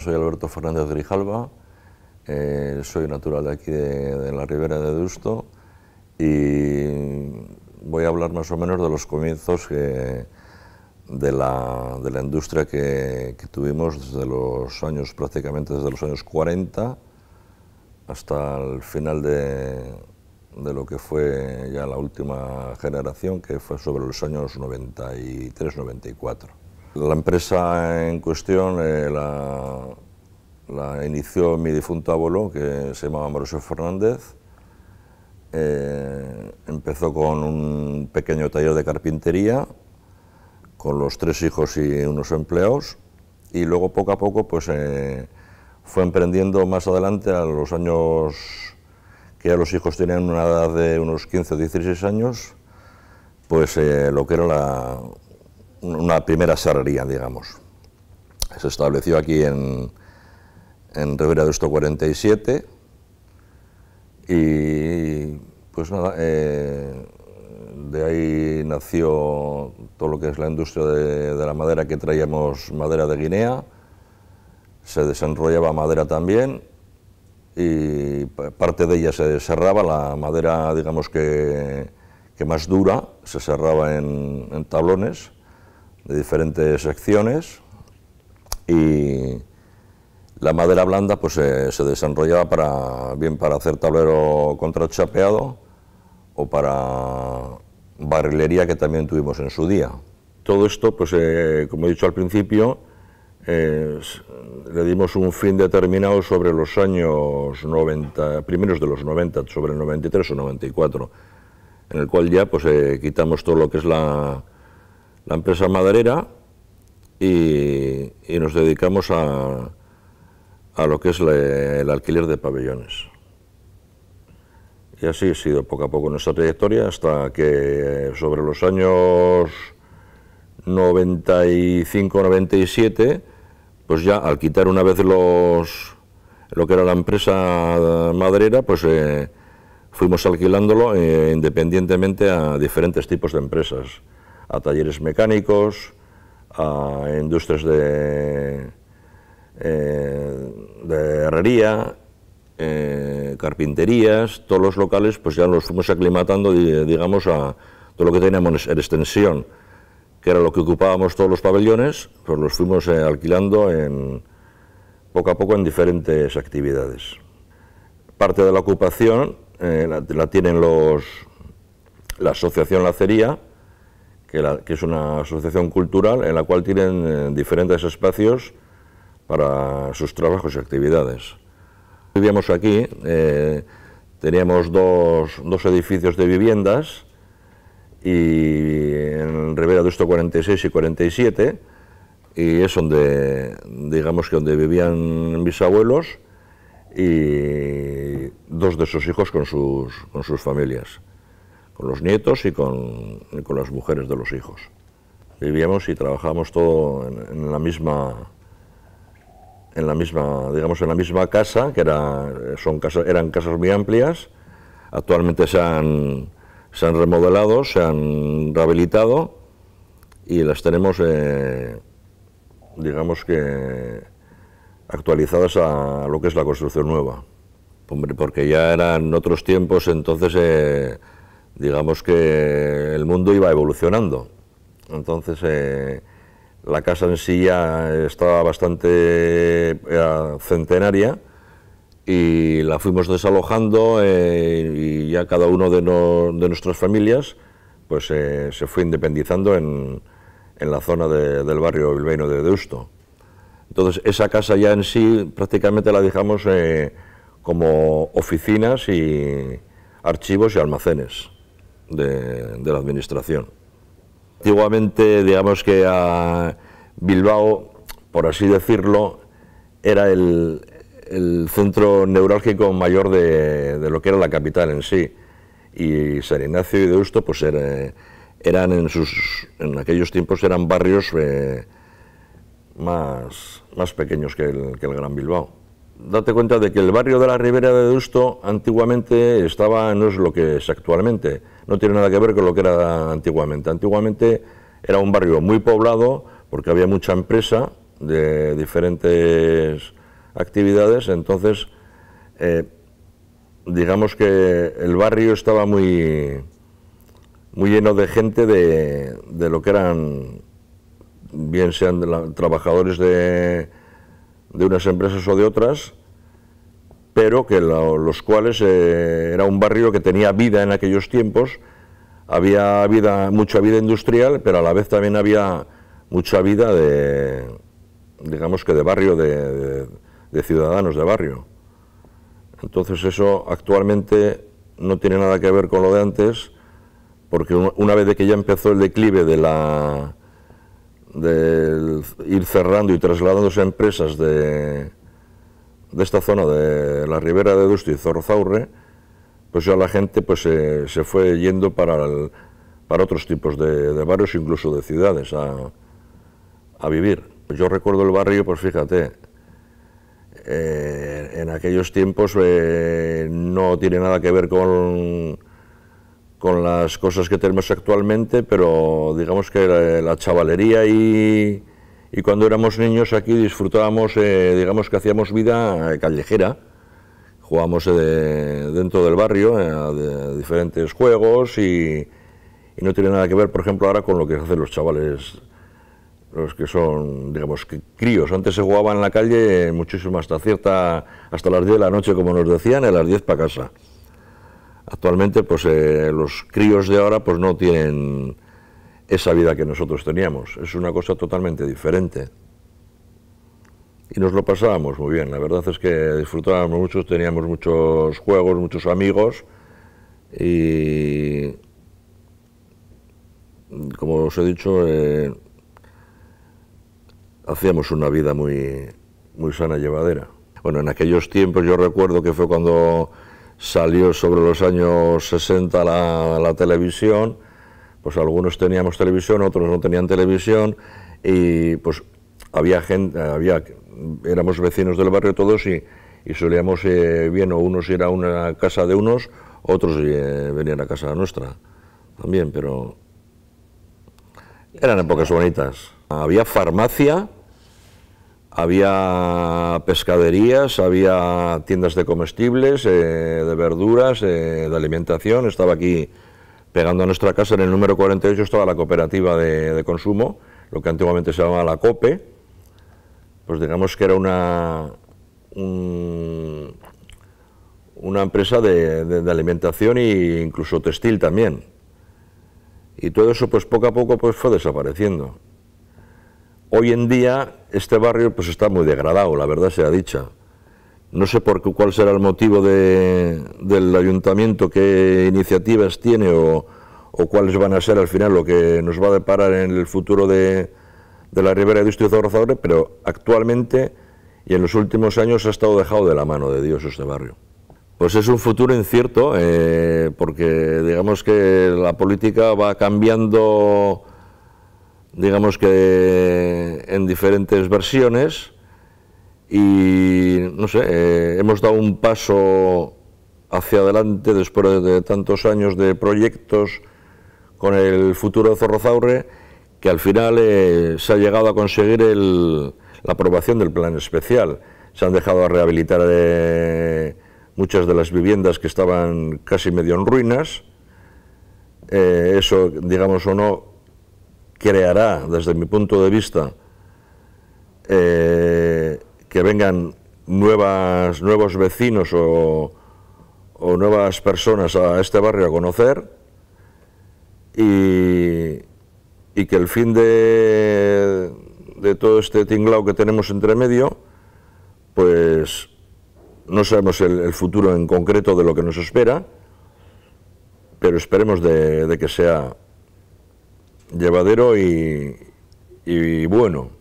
soy Alberto Fernández Grijalva, eh, soy natural de aquí de, la Ribera de Dusto y voy a hablar más o menos de los comienzos de, la, industria que, tuvimos desde los años, prácticamente desde los años 40 hasta el final de, de lo que fue ya la última generación, que fue sobre los años 93-94. La empresa en cuestión eh, la, inició mi difunto abuelo, que se llamaba Mauricio Fernández. Eh, empezó con un pequeño taller de carpintería, con los tres hijos y unos empleados, y luego poco a poco pues, eh, fue emprendiendo más adelante a los años que ya los hijos tenían una edad de unos 15 o 16 años, pues lo que era la, una primera serrería, digamos. Se estableció aquí en, en Rivera de Esto 47 y pues nada, eh, de ahí nació todo lo que es la industria de, la madera, que traíamos madera de Guinea, se desenrollaba madera también y parte de ella se cerraba, la madera digamos que, que más dura se serraba en tablones de diferentes secciones y la madera blanda pues se desarrollaba para, bien para hacer tablero contrachapeado o para barrilería que también tuvimos en su día. Todo esto, pues eh, como he dicho al principio, le dimos un fin determinado sobre los años 90, primeros de los 90, sobre el 93 o 94, en el cual ya pues eh, quitamos todo lo que es la, la empresa maderera y, nos dedicamos a, lo que es el alquiler de pabellones. Y así ha sido poco a poco nuestra trayectoria hasta que eh, sobre los años 95-97, pues ya al quitar una vez los lo que era la empresa maderera, pues eh, fuimos alquilándolo eh, independientemente a diferentes tipos de empresas a talleres mecánicos, a industrias de, eh, de herrería, eh, carpinterías, todos los locales, pues ya los fuimos aclimatando, digamos, a todo lo que teníamos en extensión, que era lo que ocupábamos todos los pabellones, pues los fuimos eh, alquilando en, poco a poco en diferentes actividades. Parte de la ocupación la, tienen los, la Asociación Lacería, que, es una asociación cultural en la cual tienen eh, diferentes espacios para sus trabajos y actividades. Vivíamos aquí, eh, teníamos dos, dos edificios de viviendas y en Rivera de Esto 46 y 47 y es donde, digamos que donde vivían mis abuelos y dos de sus hijos con sus, con sus familias con los nietos y con, con las mujeres de los hijos. Vivíamos y trabajábamos todo en, la misma en la misma, digamos, en la misma casa, que era, son casas, eran casas muy amplias, actualmente se han, se han remodelado, se han rehabilitado y las tenemos, eh, digamos que, actualizadas a lo que es la construcción nueva. Hombre, porque ya eran otros tiempos, entonces eh, digamos que el mundo iba evolucionando. Entonces, eh, la casa en sí ya estaba bastante eh, centenaria y la fuimos desalojando eh, y ya cada uno de, nuestras familias pues se fue independizando en, la zona del barrio bilbaíno de Deusto. Entonces, esa casa ya en sí prácticamente la dejamos como oficinas y archivos y almacenes de, la administración. Antiguamente, digamos que a Bilbao, por así decirlo, era el, centro neurálgico mayor de, lo que era la capital en sí. Y San Ignacio y Deusto, pues eran en, sus, en aquellos tiempos eran barrios eh, más, pequeños que el, que el Gran Bilbao. Date cuenta de que el barrio de la Ribera de Deusto antiguamente estaba, no es lo que es actualmente, no tiene nada que ver con lo que era antiguamente. Antiguamente era un barrio muy poblado porque había mucha empresa de diferentes actividades, entonces eh, digamos que el barrio estaba muy, muy lleno de gente de, lo que eran, bien sean trabajadores de unas empresas o de otras, pero que los cuales eh, era un barrio que tenía vida en aquellos tiempos, había vida, mucha vida industrial, pero a la vez también había mucha vida de, digamos que de barrio, de, ciudadanos de barrio. Entonces eso actualmente no tiene nada que ver con lo de antes, porque una vez de que ya empezó el declive de la ir cerrando y trasladándose a empresas de, de esta zona de la ribera de Dusti y e Zorrozaurre, pues ya la gente pues, se, fue yendo para, otros tipos de, barrios, incluso de ciudades, a, vivir. Yo recuerdo el barrio, pues fíjate, eh, en aquellos tiempos eh, no tiene nada que ver con, con las cosas que tenemos actualmente, pero digamos que la chavalería y y cuando éramos niños aquí disfrutábamos, eh, digamos que hacíamos vida eh, callejera, jugábamos eh, dentro del barrio diferentes juegos y, no tiene nada que ver, por ejemplo, ahora con lo que hacen los chavales, los que son, digamos, que críos. Antes se jugaba en la calle muchísimo, hasta, cierta, hasta las 10 de la noche, como nos decían, a las 10 para casa. Actualmente, pues los críos de ahora pues no tienen esa vida que nosotros teníamos. Es una cosa totalmente diferente. Y nos lo pasábamos muy bien. La verdad es que disfrutábamos mucho, teníamos muchos juegos, muchos amigos. Y como os he dicho, eh, hacíamos una vida muy, muy sana llevadera. Bueno, en aquellos tiempos yo recuerdo que fue cuando salió sobre los años 60 la televisión pues algunos teníamos televisión, otros no tenían televisión y pues había gente, había, éramos vecinos del barrio todos y, solíamos eh, bien o unos ir a una casa de unos, otros eh, venían a casa nuestra también, pero eran épocas bonitas. Había farmacia, había pescaderías, había tiendas de comestibles, eh, de verduras, de alimentación, estaba aquí Pegando a nuestra casa, en el número 48 estaba la cooperativa de, consumo, lo que antiguamente se llamaba la COPE, pues digamos que era una, una empresa de, alimentación e incluso textil también. Y todo eso pues poco a poco pues fue desapareciendo. Hoy en día este barrio pues está muy degradado, la verdad sea dicha. No sé por qué, cuál será el motivo del ayuntamiento, qué iniciativas tiene o, cuáles van a ser al final lo que nos va a deparar en el futuro de, la Ribera de Istrio pero actualmente y en los últimos años ha estado dejado de la mano de Dios este barrio. Pues es un futuro incierto, eh, porque digamos que la política va cambiando, digamos que en diferentes versiones y no sé, eh, hemos dado un paso hacia adelante después de, tantos años de proyectos con el futuro de Zorrozaurre, que al final eh, se ha llegado a conseguir la aprobación del plan especial. Se han dejado a rehabilitar eh, muchas de las viviendas que estaban casi medio en ruinas. eso, digamos o no, creará, desde mi punto de vista, que vengan nuevos vecinos o, nuevas personas a este barrio a conocer y, que el fin de, todo este tinglao que tenemos entre medio, pues no sabemos el, futuro en concreto de lo que nos espera, pero esperemos de, que sea llevadero y, y bueno.